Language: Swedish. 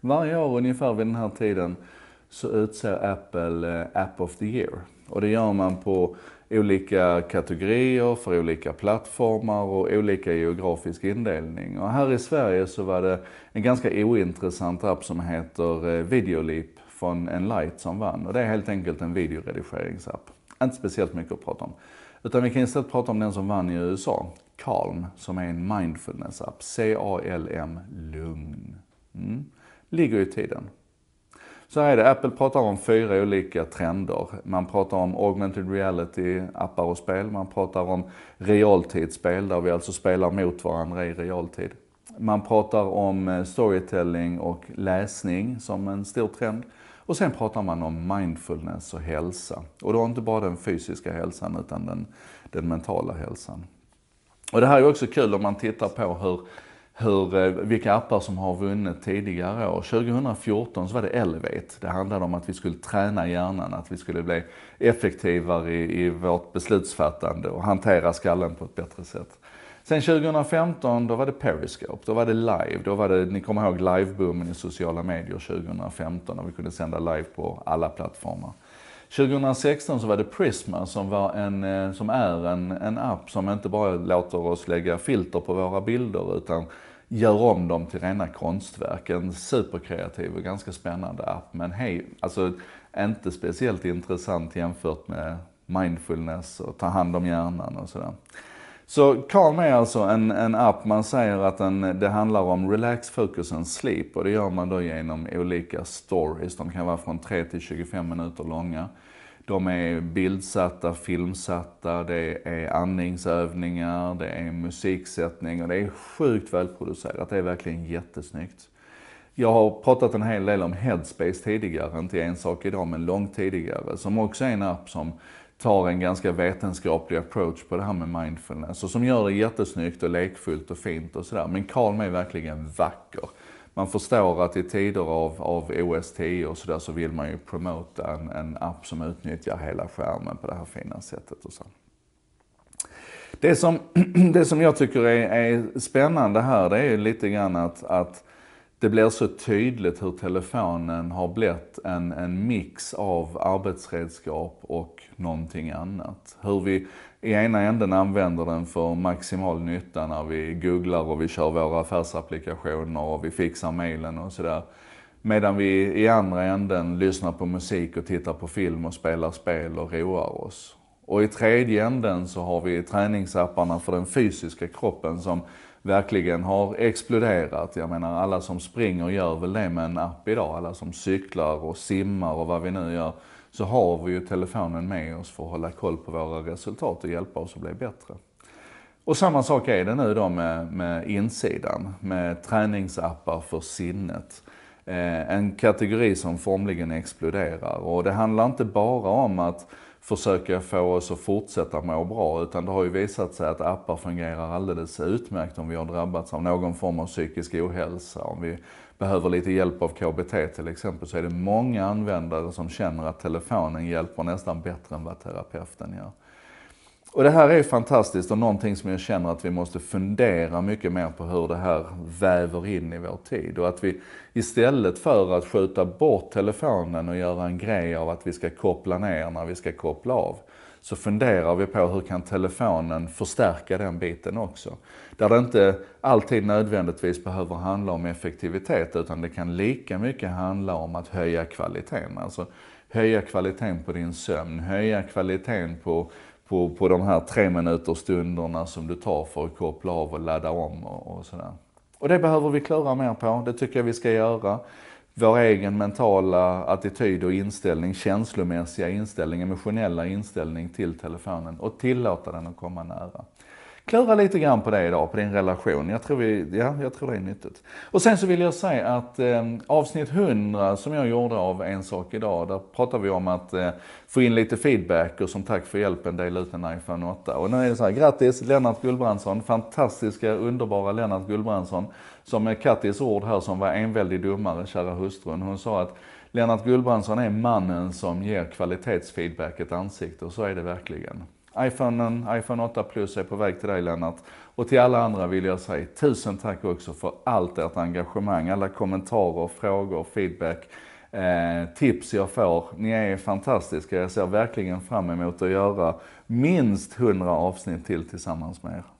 Varje år ungefär vid den här tiden så utser Apple eh, App of the Year. Och det gör man på olika kategorier, för olika plattformar och olika geografisk indelning. Och här i Sverige så var det en ganska ointressant app som heter eh, Videolip från Enlight som vann. Och det är helt enkelt en videoredigeringsapp. Inte speciellt mycket att prata om. Utan vi kan istället prata om den som vann i USA, Calm, som är en mindfulness-app. C-A-L-M, lugn. Mm ligger i tiden. Så här är det, Apple pratar om fyra olika trender. Man pratar om augmented reality-appar och spel. Man pratar om realtidsspel där vi alltså spelar mot varandra i realtid. Man pratar om eh, storytelling och läsning som en stor trend. Och sen pratar man om mindfulness och hälsa. Och då inte bara den fysiska hälsan utan den, den mentala hälsan. Och det här är också kul om man tittar på hur hur, eh, vilka appar som har vunnit tidigare år. 2014 så var det Elevate. Det handlade om att vi skulle träna hjärnan, att vi skulle bli effektivare i, i vårt beslutsfattande och hantera skallen på ett bättre sätt. Sen 2015, då var det Periscope, då var det live. Då var det, ni kommer ihåg liveboomen i sociala medier 2015 när vi kunde sända live på alla plattformar. 2016 så var det Prisma som, var en, eh, som är en, en app som inte bara låter oss lägga filter på våra bilder utan gör om dem till rena konstverk. En superkreativ och ganska spännande app. Men hej, alltså inte speciellt intressant jämfört med mindfulness och ta hand om hjärnan och sådär. Så Calm är alltså en, en app, man säger att den, det handlar om relax, focus and sleep. Och det gör man då genom olika stories. De kan vara från 3 till 25 minuter långa. De är bildsatta, filmsatta, det är andningsövningar, det är musiksättning och det är sjukt välproducerat. Det är verkligen jättesnyggt. Jag har pratat en hel del om Headspace tidigare, inte en sak idag men långt tidigare, som också är en app som tar en ganska vetenskaplig approach på det här med mindfulness och som gör det jättesnyggt och lekfullt och fint och sådär. Men Calm är verkligen vacker. Man förstår att i tider av, av OS10 och sådär så vill man ju promota en, en app som utnyttjar hela skärmen på det här fina sättet och så. Det som, det som jag tycker är, är spännande här, det är ju lite grann att, att det blir så tydligt hur telefonen har blivit en, en mix av arbetsredskap och någonting annat. Hur vi i ena änden använder den för maximal nytta när vi googlar och vi kör våra affärsapplikationer och vi fixar mailen och sådär. Medan vi i andra änden lyssnar på musik och tittar på film och spelar spel och roar oss. Och i tredje änden så har vi träningsapparna för den fysiska kroppen som verkligen har exploderat. Jag menar alla som springer gör väl det med en app idag. Alla som cyklar och simmar och vad vi nu gör så har vi ju telefonen med oss för att hålla koll på våra resultat och hjälpa oss att bli bättre. Och samma sak är det nu då med, med insidan, med träningsappar för sinnet. Eh, en kategori som formligen exploderar och det handlar inte bara om att försöka få oss att fortsätta må bra. Utan det har ju visat sig att appar fungerar alldeles utmärkt om vi har drabbats av någon form av psykisk ohälsa. Om vi behöver lite hjälp av KBT till exempel så är det många användare som känner att telefonen hjälper nästan bättre än vad terapeuten gör. Och det här är fantastiskt och någonting som jag känner att vi måste fundera mycket mer på hur det här väver in i vår tid. Och att vi istället för att skjuta bort telefonen och göra en grej av att vi ska koppla ner när vi ska koppla av, så funderar vi på hur kan telefonen förstärka den biten också. Där det inte alltid nödvändigtvis behöver handla om effektivitet utan det kan lika mycket handla om att höja kvaliteten. Alltså höja kvaliteten på din sömn, höja kvaliteten på på, på de här tre minuters stunderna som du tar för att koppla av och ladda om och, och sådär. Och det behöver vi klura mer på. Det tycker jag vi ska göra. Vår egen mentala attityd och inställning, känslomässiga inställning, emotionella inställning till telefonen och tillåta den att komma nära klura lite grann på det idag, på din relation. Jag tror, vi, ja, jag tror det är nyttigt. Och sen så vill jag säga att eh, avsnitt 100 som jag gjorde av En sak idag, där pratar vi om att eh, få in lite feedback och som tack för hjälpen dela ut en iPhone 8. Och nu är det så här, grattis Lennart Gullbrandsson, fantastiska, underbara Lennart Gullbrandsson, som med Kattis ord här som var enväldig väldig dummare, kära hustrun, hon sa att Lennart Gullbrandsson är mannen som ger kvalitetsfeedback ett ansikte och så är det verkligen iPhonen, iPhone 8 Plus är på väg till dig Lennart. Och till alla andra vill jag säga tusen tack också för allt ert engagemang, alla kommentarer, frågor, feedback, eh, tips jag får. Ni är fantastiska. Jag ser verkligen fram emot att göra minst 100 avsnitt till tillsammans med er.